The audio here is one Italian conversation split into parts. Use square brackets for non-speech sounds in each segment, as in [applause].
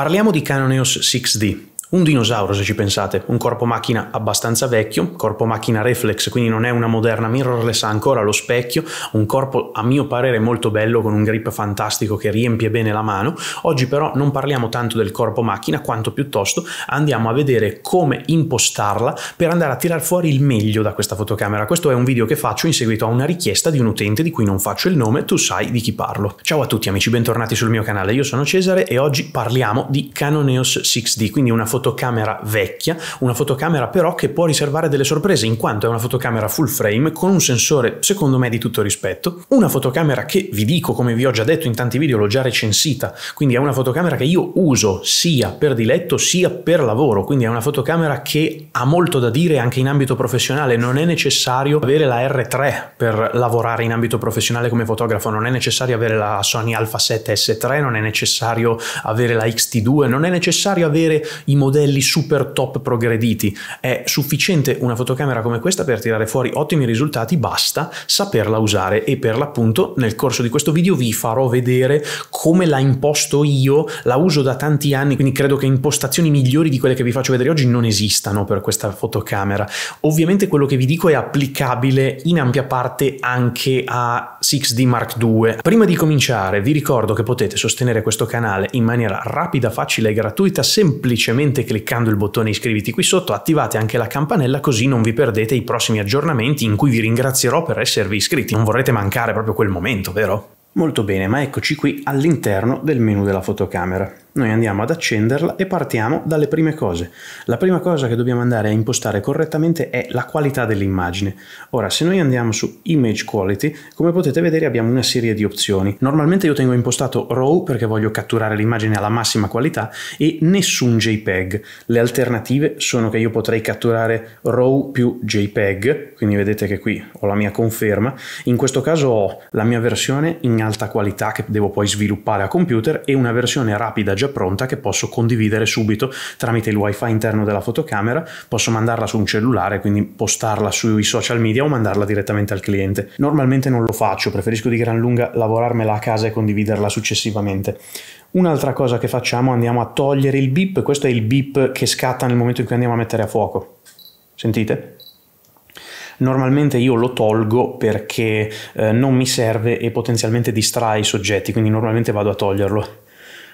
Parliamo di Canoneos 6D, un dinosauro se ci pensate, un corpo macchina abbastanza vecchio, corpo macchina reflex, quindi non è una moderna mirrorless, ha ancora lo specchio, un corpo a mio parere molto bello con un grip fantastico che riempie bene la mano. Oggi però non parliamo tanto del corpo macchina quanto piuttosto andiamo a vedere come impostarla per andare a tirar fuori il meglio da questa fotocamera. Questo è un video che faccio in seguito a una richiesta di un utente di cui non faccio il nome, tu sai di chi parlo. Ciao a tutti amici, bentornati sul mio canale, io sono Cesare e oggi parliamo di Canon EOS 6D, quindi una fotocamera fotocamera vecchia, una fotocamera però che può riservare delle sorprese in quanto è una fotocamera full frame con un sensore secondo me di tutto rispetto, una fotocamera che vi dico come vi ho già detto in tanti video, l'ho già recensita, quindi è una fotocamera che io uso sia per diletto sia per lavoro, quindi è una fotocamera che ha molto da dire anche in ambito professionale, non è necessario avere la R3 per lavorare in ambito professionale come fotografo, non è necessario avere la Sony Alpha 7 S3, non è necessario avere la XT2, non è necessario avere i modelli modelli super top progrediti. È sufficiente una fotocamera come questa per tirare fuori ottimi risultati, basta saperla usare e per l'appunto nel corso di questo video vi farò vedere come la imposto io, la uso da tanti anni, quindi credo che impostazioni migliori di quelle che vi faccio vedere oggi non esistano per questa fotocamera. Ovviamente quello che vi dico è applicabile in ampia parte anche a 6D Mark II. Prima di cominciare vi ricordo che potete sostenere questo canale in maniera rapida, facile e gratuita semplicemente semplicemente cliccando il bottone iscriviti qui sotto attivate anche la campanella così non vi perdete i prossimi aggiornamenti in cui vi ringrazierò per esservi iscritti. Non vorrete mancare proprio quel momento, vero? Molto bene, ma eccoci qui all'interno del menu della fotocamera. Noi andiamo ad accenderla e partiamo dalle prime cose. La prima cosa che dobbiamo andare a impostare correttamente è la qualità dell'immagine. Ora, se noi andiamo su Image Quality, come potete vedere abbiamo una serie di opzioni. Normalmente io tengo impostato RAW perché voglio catturare l'immagine alla massima qualità e nessun JPEG. Le alternative sono che io potrei catturare RAW più JPEG, quindi vedete che qui ho la mia conferma. In questo caso ho la mia versione in alta qualità che devo poi sviluppare a computer e una versione rapida già pronta che posso condividere subito tramite il wifi interno della fotocamera, posso mandarla su un cellulare, quindi postarla sui social media o mandarla direttamente al cliente. Normalmente non lo faccio, preferisco di gran lunga lavorarmela a casa e condividerla successivamente. Un'altra cosa che facciamo, andiamo a togliere il beep, questo è il beep che scatta nel momento in cui andiamo a mettere a fuoco. Sentite? normalmente io lo tolgo perché eh, non mi serve e potenzialmente distrae i soggetti, quindi normalmente vado a toglierlo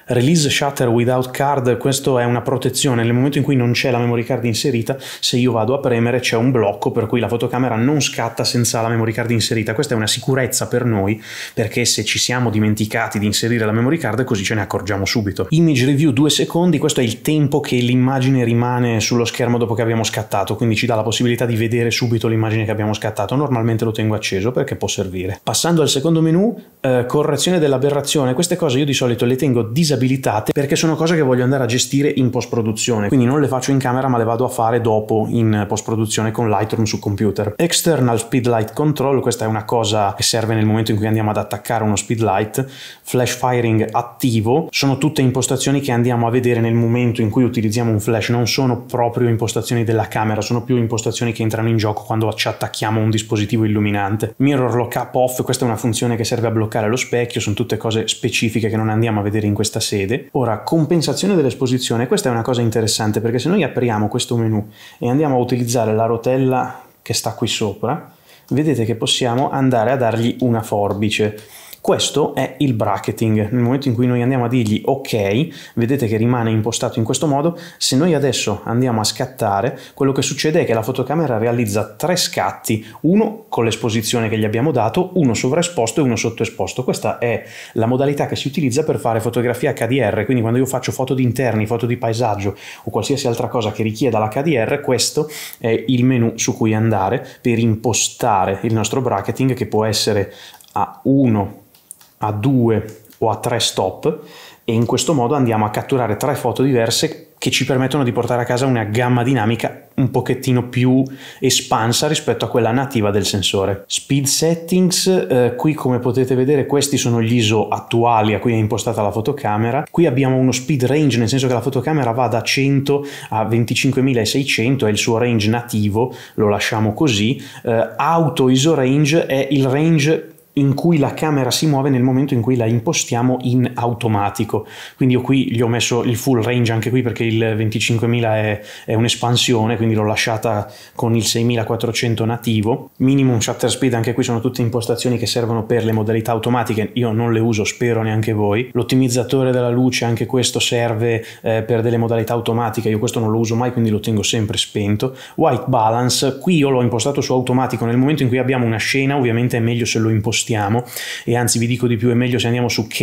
release shutter without card, questo è una protezione, nel momento in cui non c'è la memory card inserita, se io vado a premere c'è un blocco per cui la fotocamera non scatta senza la memory card inserita, questa è una sicurezza per noi perché se ci siamo dimenticati di inserire la memory card così ce ne accorgiamo subito. Image review 2 secondi, questo è il tempo che l'immagine rimane sullo schermo dopo che abbiamo scattato, quindi ci dà la possibilità di vedere subito l'immagine che abbiamo scattato, normalmente lo tengo acceso perché può servire. Passando al secondo menu, eh, correzione dell'aberrazione, queste cose io di solito le tengo disabilitate disabilitate perché sono cose che voglio andare a gestire in post produzione, quindi non le faccio in camera ma le vado a fare dopo in post produzione con Lightroom su computer. External Speed Light Control, questa è una cosa che serve nel momento in cui andiamo ad attaccare uno speed light, flash firing attivo, sono tutte impostazioni che andiamo a vedere nel momento in cui utilizziamo un flash, non sono proprio impostazioni della camera, sono più impostazioni che entrano in gioco quando ci attacchiamo a un dispositivo illuminante. Mirror Lockup Off, questa è una funzione che serve a bloccare lo specchio, sono tutte cose specifiche che non andiamo a vedere in questa sede. Ora, compensazione dell'esposizione, questa è una cosa interessante perché se noi apriamo questo menu e andiamo a utilizzare la rotella che sta qui sopra, vedete che possiamo andare a dargli una forbice questo è il bracketing. Nel momento in cui noi andiamo a dirgli ok, vedete che rimane impostato in questo modo, se noi adesso andiamo a scattare, quello che succede è che la fotocamera realizza tre scatti, uno con l'esposizione che gli abbiamo dato, uno sovraesposto e uno sottoesposto. Questa è la modalità che si utilizza per fare fotografia HDR, quindi quando io faccio foto di interni, foto di paesaggio o qualsiasi altra cosa che richieda l'HDR, questo è il menu su cui andare per impostare il nostro bracketing che può essere a 1 a due o a tre stop e in questo modo andiamo a catturare tre foto diverse che ci permettono di portare a casa una gamma dinamica un pochettino più espansa rispetto a quella nativa del sensore. Speed settings, eh, qui come potete vedere questi sono gli ISO attuali a cui è impostata la fotocamera. Qui abbiamo uno speed range, nel senso che la fotocamera va da 100 a 25600, è il suo range nativo, lo lasciamo così. Eh, auto ISO range è il range in cui la camera si muove nel momento in cui la impostiamo in automatico. Quindi io qui gli ho messo il full range anche qui perché il 25.000 è, è un'espansione, quindi l'ho lasciata con il 6400 nativo. Minimum shutter speed, anche qui sono tutte impostazioni che servono per le modalità automatiche, io non le uso, spero neanche voi. L'ottimizzatore della luce, anche questo serve eh, per delle modalità automatiche, io questo non lo uso mai, quindi lo tengo sempre spento. White balance, qui io l'ho impostato su automatico, nel momento in cui abbiamo una scena ovviamente è meglio se lo impostiamo spostiamo e anzi vi dico di più, è meglio se andiamo su K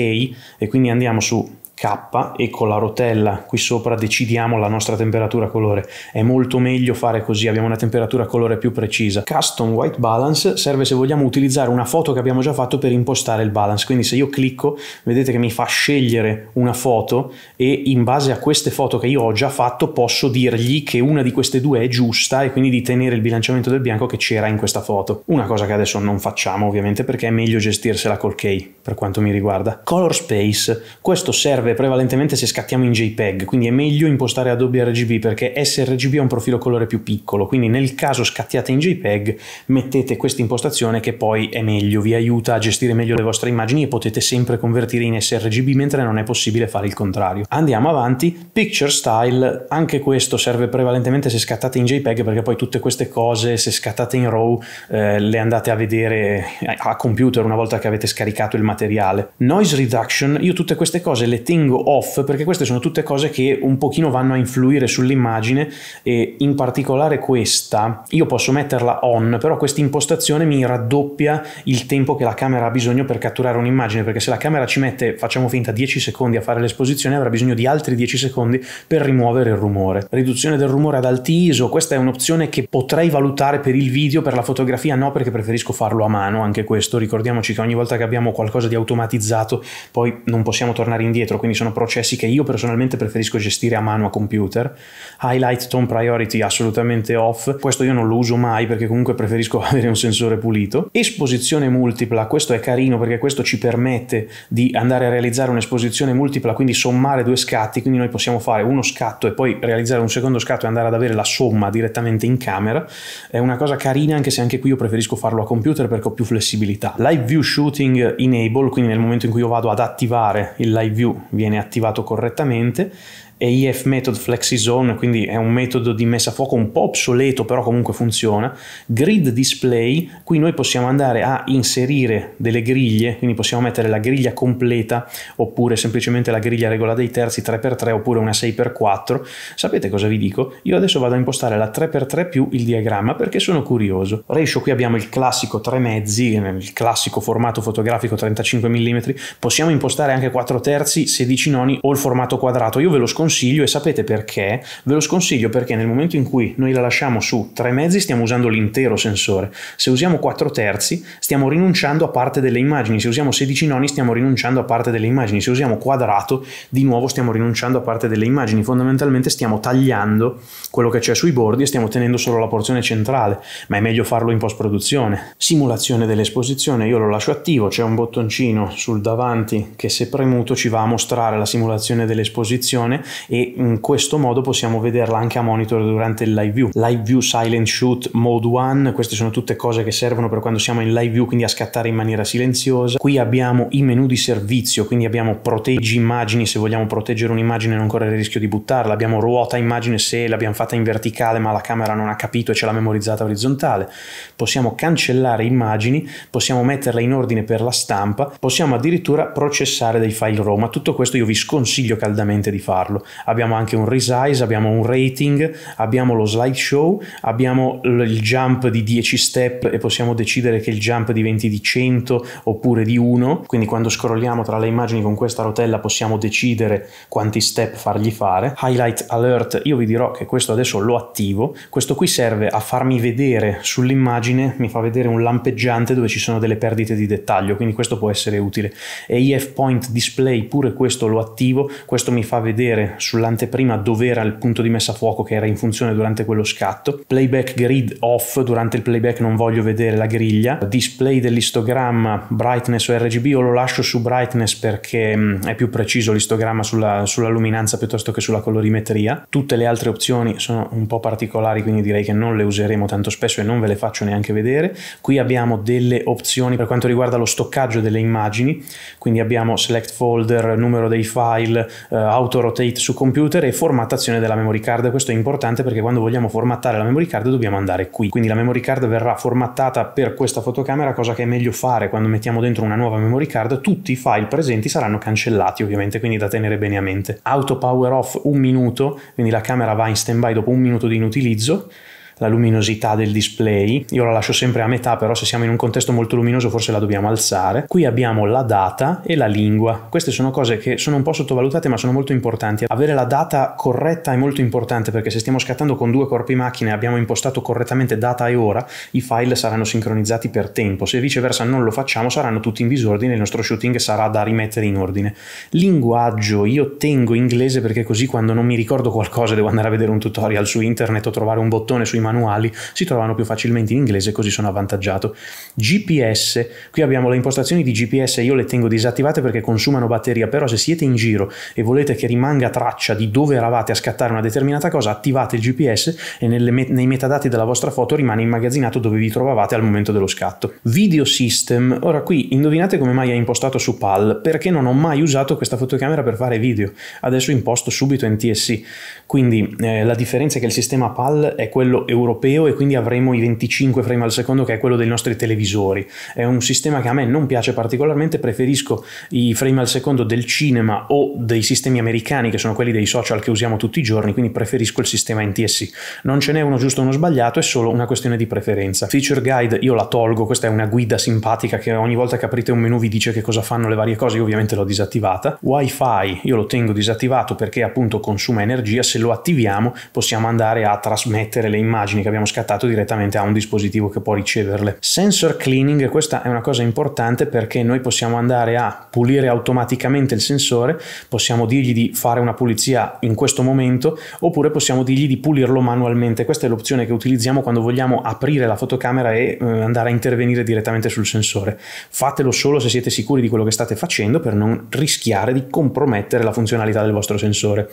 e quindi andiamo su K e con la rotella qui sopra decidiamo la nostra temperatura colore. È molto meglio fare così, abbiamo una temperatura colore più precisa. Custom White Balance serve se vogliamo utilizzare una foto che abbiamo già fatto per impostare il balance, quindi se io clicco vedete che mi fa scegliere una foto e in base a queste foto che io ho già fatto posso dirgli che una di queste due è giusta e quindi di tenere il bilanciamento del bianco che c'era in questa foto. Una cosa che adesso non facciamo ovviamente perché è meglio gestirsela col key per quanto mi riguarda. Color Space, questo serve prevalentemente se scattiamo in JPEG, quindi è meglio impostare Adobe RGB perché sRGB ha un profilo colore più piccolo, quindi nel caso scattiate in JPEG mettete questa impostazione che poi è meglio, vi aiuta a gestire meglio le vostre immagini e potete sempre convertire in sRGB mentre non è possibile fare il contrario. Andiamo avanti, Picture Style, anche questo serve prevalentemente se scattate in JPEG perché poi tutte queste cose se scattate in RAW eh, le andate a vedere eh, a computer una volta che avete scaricato il materiale materiale. Noise reduction, io tutte queste cose le tengo off perché queste sono tutte cose che un pochino vanno a influire sull'immagine e in particolare questa, io posso metterla on, però questa impostazione mi raddoppia il tempo che la camera ha bisogno per catturare un'immagine, perché se la camera ci mette, facciamo finta, 10 secondi a fare l'esposizione, avrà bisogno di altri 10 secondi per rimuovere il rumore. Riduzione del rumore ad alti ISO, questa è un'opzione che potrei valutare per il video, per la fotografia no, perché preferisco farlo a mano, anche questo, ricordiamoci che ogni volta che abbiamo qualcosa qualcosa di automatizzato, poi non possiamo tornare indietro, quindi sono processi che io personalmente preferisco gestire a mano a computer. Highlight Tone Priority assolutamente off, questo io non lo uso mai perché comunque preferisco [laughs] avere un sensore pulito. Esposizione multipla, questo è carino perché questo ci permette di andare a realizzare un'esposizione multipla, quindi sommare due scatti, quindi noi possiamo fare uno scatto e poi realizzare un secondo scatto e andare ad avere la somma direttamente in camera. È una cosa carina anche se anche qui io preferisco farlo a computer perché ho più flessibilità. Live View Shooting Enable enable, quindi nel momento in cui io vado ad attivare il live view viene attivato correttamente, EIF Method Flexi Zone, quindi è un metodo di messa a fuoco un po' obsoleto, però comunque funziona. Grid Display, qui noi possiamo andare a inserire delle griglie, quindi possiamo mettere la griglia completa oppure semplicemente la griglia regola dei terzi 3x3 oppure una 6x4. Sapete cosa vi dico? Io adesso vado a impostare la 3x3 più il diagramma perché sono curioso. Ratio qui abbiamo il classico 3 mezzi, il classico formato fotografico 35 mm, possiamo impostare anche 4 terzi, 16 noni o il formato quadrato. Io ve lo scontro sconsiglio e sapete perché? Ve lo sconsiglio perché nel momento in cui noi la lasciamo su tre mezzi stiamo usando l'intero sensore, se usiamo quattro terzi stiamo rinunciando a parte delle immagini, se usiamo 16 noni stiamo rinunciando a parte delle immagini, se usiamo quadrato di nuovo stiamo rinunciando a parte delle immagini, fondamentalmente stiamo tagliando quello che c'è sui bordi e stiamo tenendo solo la porzione centrale, ma è meglio farlo in post produzione. Simulazione dell'esposizione, io lo lascio attivo, c'è un bottoncino sul davanti che se premuto ci va a mostrare la simulazione dell'esposizione e in questo modo possiamo vederla anche a monitor durante il live view. Live view, silent shoot, mode 1, queste sono tutte cose che servono per quando siamo in live view, quindi a scattare in maniera silenziosa. Qui abbiamo i menu di servizio, quindi abbiamo proteggi immagini se vogliamo proteggere un'immagine e non correre il rischio di buttarla, abbiamo ruota immagine se l'abbiamo fatta in verticale ma la camera non ha capito e ce l'ha memorizzata orizzontale, possiamo cancellare immagini, possiamo metterle in ordine per la stampa, possiamo addirittura processare dei file ROM, ma tutto questo io vi sconsiglio caldamente di farlo. Abbiamo anche un resize, abbiamo un rating, abbiamo lo slideshow, abbiamo il jump di 10 step e possiamo decidere che il jump diventi di 100 oppure di 1. Quindi quando scrolliamo tra le immagini con questa rotella possiamo decidere quanti step fargli fare. Highlight alert, io vi dirò che questo adesso lo attivo. Questo qui serve a farmi vedere sull'immagine, mi fa vedere un lampeggiante dove ci sono delle perdite di dettaglio, quindi questo può essere utile. E IF Point Display pure questo lo attivo, questo mi fa vedere sull'anteprima dove era il punto di messa a fuoco che era in funzione durante quello scatto, playback grid off, durante il playback non voglio vedere la griglia, display dell'istogramma brightness o RGB o lo lascio su brightness perché mm, è più preciso l'istogramma sulla, sulla luminanza piuttosto che sulla colorimetria, tutte le altre opzioni sono un po' particolari quindi direi che non le useremo tanto spesso e non ve le faccio neanche vedere, qui abbiamo delle opzioni per quanto riguarda lo stoccaggio delle immagini, quindi abbiamo select folder, numero dei file, uh, eh, rotate su computer e formattazione della memory card. Questo è importante perché quando vogliamo formattare la memory card dobbiamo andare qui. Quindi la memory card verrà formattata per questa fotocamera, cosa che è meglio fare quando mettiamo dentro una nuova memory card. Tutti i file presenti saranno cancellati ovviamente, quindi da tenere bene a mente. Auto power off un minuto, quindi la camera va in stand by dopo un minuto di inutilizzo la luminosità del display, io la lascio sempre a metà però se siamo in un contesto molto luminoso forse la dobbiamo alzare, qui abbiamo la data e la lingua, queste sono cose che sono un po' sottovalutate ma sono molto importanti, avere la data corretta è molto importante perché se stiamo scattando con due corpi macchine e abbiamo impostato correttamente data e ora, i file saranno sincronizzati per tempo, se viceversa non lo facciamo saranno tutti in disordine, il nostro shooting sarà da rimettere in ordine. Linguaggio, io tengo inglese perché così quando non mi ricordo qualcosa devo andare a vedere un tutorial su internet o trovare un bottone su manuali si trovano più facilmente in inglese, così sono avvantaggiato. GPS, qui abbiamo le impostazioni di GPS, io le tengo disattivate perché consumano batteria, però se siete in giro e volete che rimanga traccia di dove eravate a scattare una determinata cosa, attivate il GPS e me- nei metadati della vostra foto rimane immagazzinato dove vi trovavate al momento dello scatto. Video System, ora qui indovinate come mai è impostato su PAL, perché non ho mai usato questa fotocamera per fare video, adesso imposto subito NTSC, quindi eh, la differenza è che il sistema PAL è quello europeo e quindi avremo i 25 frame al secondo che è quello dei nostri televisori. È un sistema che a me non piace particolarmente, preferisco i frame al secondo del cinema o dei sistemi americani che sono quelli dei social che usiamo tutti i giorni, quindi preferisco il sistema NTSC. Non ce n'è uno giusto o uno sbagliato, è solo una questione di preferenza. Feature guide io la tolgo, questa è una guida simpatica che ogni volta che aprite un menu vi dice che cosa fanno le varie cose, io ovviamente l'ho disattivata. Wi-Fi io lo tengo disattivato perché appunto consuma energia, se lo attiviamo possiamo andare a trasmettere le immagini immagini che abbiamo scattato direttamente a un dispositivo che può riceverle. Sensor cleaning, questa è una cosa importante perché noi possiamo andare a pulire automaticamente il sensore, possiamo dirgli di fare una pulizia in questo momento oppure possiamo dirgli di pulirlo manualmente. Questa è l'opzione che utilizziamo quando vogliamo aprire la fotocamera e eh, andare a intervenire direttamente sul sensore. Fatelo solo se siete sicuri di quello che state facendo per non rischiare di compromettere la funzionalità del vostro sensore.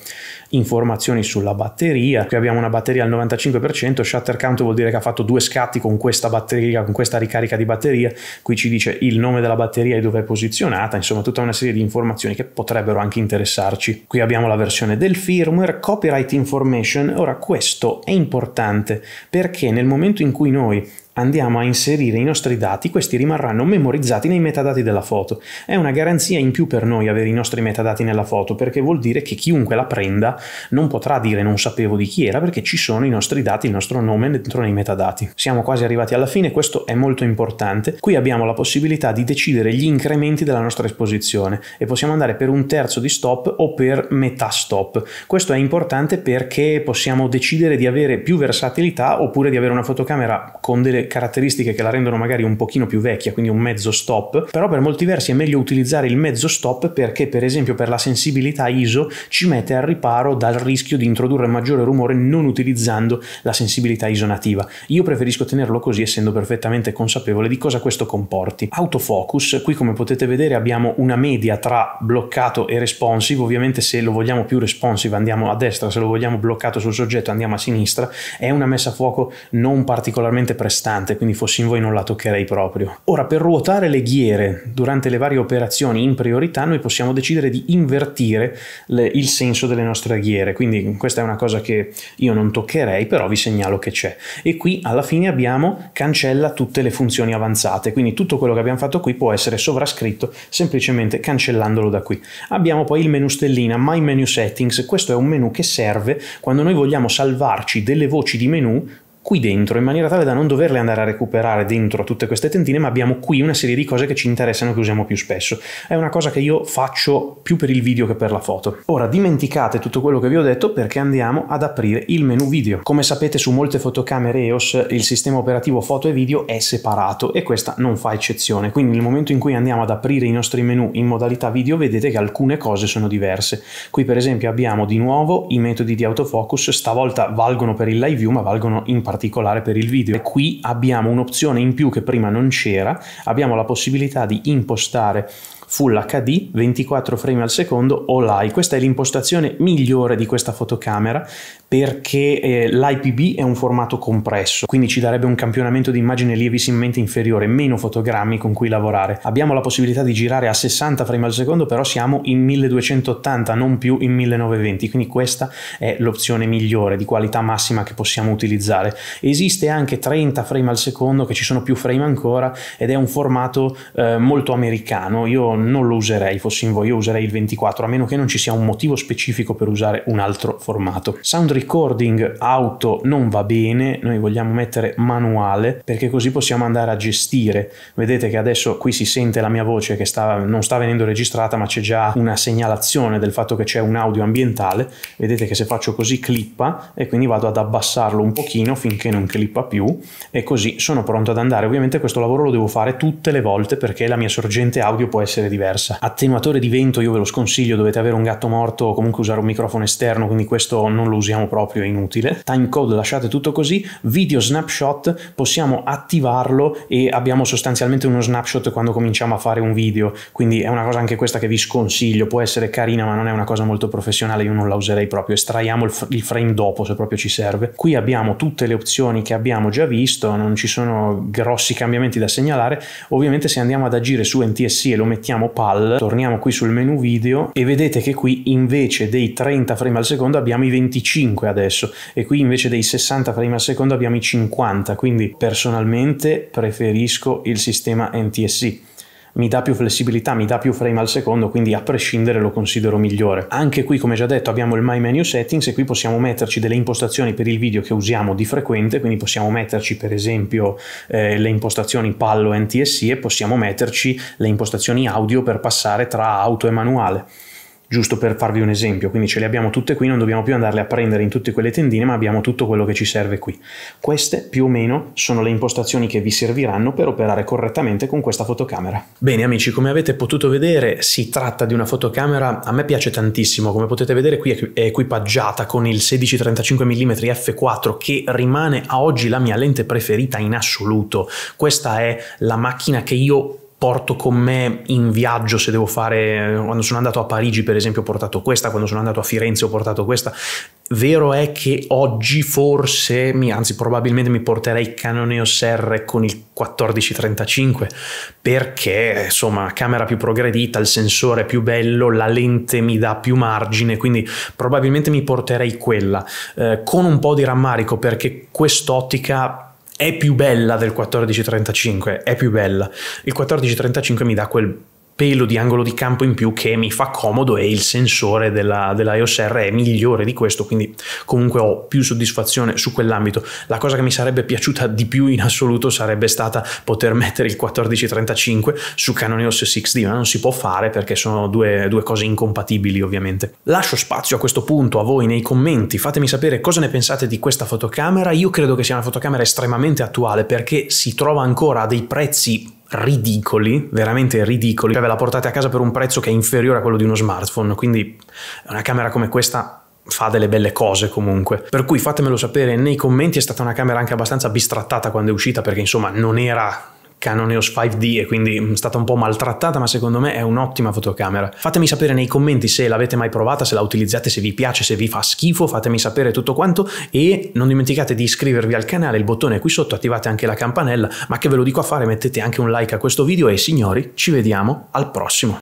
Informazioni sulla batteria, qui abbiamo una batteria al 95% momento shutter count vuol dire che ha fatto due scatti con questa batteria, con questa ricarica di batteria, qui ci dice il nome della batteria e dove è posizionata, insomma tutta una serie di informazioni che potrebbero anche interessarci. Qui abbiamo la versione del firmware, copyright information, ora questo è importante perché nel momento in cui noi andiamo a inserire i nostri dati, questi rimarranno memorizzati nei metadati della foto. È una garanzia in più per noi avere i nostri metadati nella foto, perché vuol dire che chiunque la prenda non potrà dire non sapevo di chi era, perché ci sono i nostri dati, il nostro nome dentro nei metadati. Siamo quasi arrivati alla fine, questo è molto importante. Qui abbiamo la possibilità di decidere gli incrementi della nostra esposizione e possiamo andare per un terzo di stop o per metà stop. Questo è importante perché possiamo decidere di avere più versatilità oppure di avere una fotocamera con delle caratteristiche che la rendono magari un pochino più vecchia, quindi un mezzo stop, però per molti versi è meglio utilizzare il mezzo stop perché per esempio per la sensibilità ISO ci mette al riparo dal rischio di introdurre maggiore rumore non utilizzando la sensibilità ISO nativa. Io preferisco tenerlo così essendo perfettamente consapevole di cosa questo comporti. Autofocus, qui come potete vedere abbiamo una media tra bloccato e responsive, ovviamente se lo vogliamo più responsive andiamo a destra, se lo vogliamo bloccato sul soggetto andiamo a sinistra, è una messa a fuoco non particolarmente prestante distante, quindi fossi in voi non la toccherei proprio. Ora, per ruotare le ghiere durante le varie operazioni in priorità, noi possiamo decidere di invertire le, il senso delle nostre ghiere, quindi questa è una cosa che io non toccherei, però vi segnalo che c'è. E qui alla fine abbiamo cancella tutte le funzioni avanzate, quindi tutto quello che abbiamo fatto qui può essere sovrascritto semplicemente cancellandolo da qui. Abbiamo poi il menu stellina, My Menu Settings, questo è un menu che serve quando noi vogliamo salvarci delle voci di menu qui dentro in maniera tale da non doverle andare a recuperare dentro tutte queste tentine, ma abbiamo qui una serie di cose che ci interessano che usiamo più spesso. È una cosa che io faccio più per il video che per la foto. Ora dimenticate tutto quello che vi ho detto perché andiamo ad aprire il menu video. Come sapete su molte fotocamere EOS il sistema operativo foto e video è separato e questa non fa eccezione, quindi nel momento in cui andiamo ad aprire i nostri menu in modalità video vedete che alcune cose sono diverse. Qui per esempio abbiamo di nuovo i metodi di autofocus, stavolta valgono per il live view ma valgono in particolare particolare per il video. E qui abbiamo un'opzione in più che prima non c'era, abbiamo la possibilità di impostare Full HD 24 frame al secondo o live. Questa è l'impostazione migliore di questa fotocamera perché eh, l'IPB è un formato compresso, quindi ci darebbe un campionamento di immagine lievissimamente inferiore, meno fotogrammi con cui lavorare. Abbiamo la possibilità di girare a 60 frame al secondo, però siamo in 1280, non più in 1920, quindi questa è l'opzione migliore di qualità massima che possiamo utilizzare. Esiste anche 30 frame al secondo, che ci sono più frame ancora, ed è un formato eh, molto americano. Io non lo userei, fossi in voi, io userei il 24, a meno che non ci sia un motivo specifico per usare un altro formato. Sound recording auto non va bene, noi vogliamo mettere manuale perché così possiamo andare a gestire. Vedete che adesso qui si sente la mia voce che sta, non sta venendo registrata ma c'è già una segnalazione del fatto che c'è un audio ambientale. Vedete che se faccio così clippa e quindi vado ad abbassarlo un pochino finché non clippa più e così sono pronto ad andare. Ovviamente questo lavoro lo devo fare tutte le volte perché la mia sorgente audio può essere diversa. Attenuatore di vento io ve lo sconsiglio, dovete avere un gatto morto o comunque usare un microfono esterno, quindi questo non lo usiamo proprio inutile. Timecode lasciate tutto così, video snapshot possiamo attivarlo e abbiamo sostanzialmente uno snapshot quando cominciamo a fare un video, quindi è una cosa anche questa che vi sconsiglio, può essere carina ma non è una cosa molto professionale, io non la userei proprio, estraiamo il, il frame dopo se proprio ci serve. Qui abbiamo tutte le opzioni che abbiamo già visto, non ci sono grossi cambiamenti da segnalare, ovviamente se andiamo ad agire su NTSC e lo mettiamo PAL, torniamo qui sul menu video e vedete che qui invece dei 30 frame al secondo abbiamo i 25 35 adesso e qui invece dei 60 frame al secondo abbiamo i 50, quindi personalmente preferisco il sistema NTSC mi dà più flessibilità, mi dà più frame al secondo, quindi a prescindere lo considero migliore. Anche qui, come già detto, abbiamo il My Menu Settings e qui possiamo metterci delle impostazioni per il video che usiamo di frequente, quindi possiamo metterci per esempio eh, le impostazioni pallo NTSC e possiamo metterci le impostazioni audio per passare tra auto e manuale giusto per farvi un esempio, quindi ce le abbiamo tutte qui, non dobbiamo più andarle a prendere in tutte quelle tendine, ma abbiamo tutto quello che ci serve qui. Queste più o meno sono le impostazioni che vi serviranno per operare correttamente con questa fotocamera. Bene amici, come avete potuto vedere si tratta di una fotocamera, a me piace tantissimo, come potete vedere qui è equipaggiata con il 16-35 mm f4 che rimane a oggi la mia lente preferita in assoluto, questa è la macchina che io porto con me in viaggio se devo fare quando sono andato a Parigi per esempio ho portato questa quando sono andato a Firenze ho portato questa vero è che oggi forse mi, anzi probabilmente mi porterei Canoneo R con il 1435 perché insomma camera più progredita il sensore è più bello la lente mi dà più margine quindi probabilmente mi porterei quella eh, con un po' di rammarico perché quest'ottica è più bella del 1435, è più bella. Il 1435 mi dà quel pelo di angolo di campo in più che mi fa comodo e il sensore della, dell'iOS R è migliore di questo, quindi comunque ho più soddisfazione su quell'ambito. La cosa che mi sarebbe piaciuta di più in assoluto sarebbe stata poter mettere il 1435 su Canon EOS 6D, ma non si può fare perché sono due, due cose incompatibili ovviamente. Lascio spazio a questo punto a voi nei commenti, fatemi sapere cosa ne pensate di questa fotocamera, io credo che sia una fotocamera estremamente attuale perché si trova ancora a dei prezzi ridicoli, veramente ridicoli, cioè ve la portate a casa per un prezzo che è inferiore a quello di uno smartphone, quindi una camera come questa fa delle belle cose comunque. Per cui fatemelo sapere nei commenti, è stata una camera anche abbastanza bistrattata quando è uscita perché insomma non era Canon EOS 5D e quindi è mm, stata un po' maltrattata, ma secondo me è un'ottima fotocamera. Fatemi sapere nei commenti se l'avete mai provata, se la utilizzate, se vi piace, se vi fa schifo, fatemi sapere tutto quanto e non dimenticate di iscrivervi al canale, il bottone è qui sotto, attivate anche la campanella, ma che ve lo dico a fare, mettete anche un like a questo video e signori, ci vediamo al prossimo.